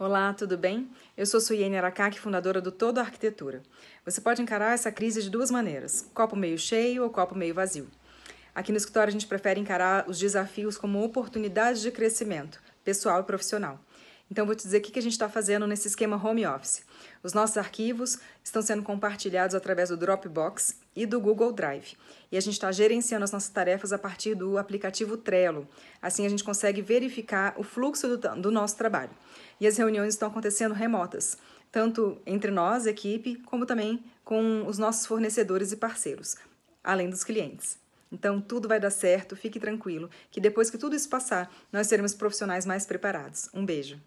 Olá, tudo bem? Eu sou Suiene Arakaki, fundadora do Todo Arquitetura. Você pode encarar essa crise de duas maneiras: copo meio cheio ou copo meio vazio. Aqui no escritório a gente prefere encarar os desafios como oportunidades de crescimento, pessoal e profissional. Então, vou te dizer o que a gente está fazendo nesse esquema home office. Os nossos arquivos estão sendo compartilhados através do Dropbox e do Google Drive. E a gente está gerenciando as nossas tarefas a partir do aplicativo Trello. Assim, a gente consegue verificar o fluxo do, do nosso trabalho. E as reuniões estão acontecendo remotas, tanto entre nós, equipe, como também com os nossos fornecedores e parceiros, além dos clientes. Então, tudo vai dar certo, fique tranquilo, que depois que tudo isso passar, nós seremos profissionais mais preparados. Um beijo!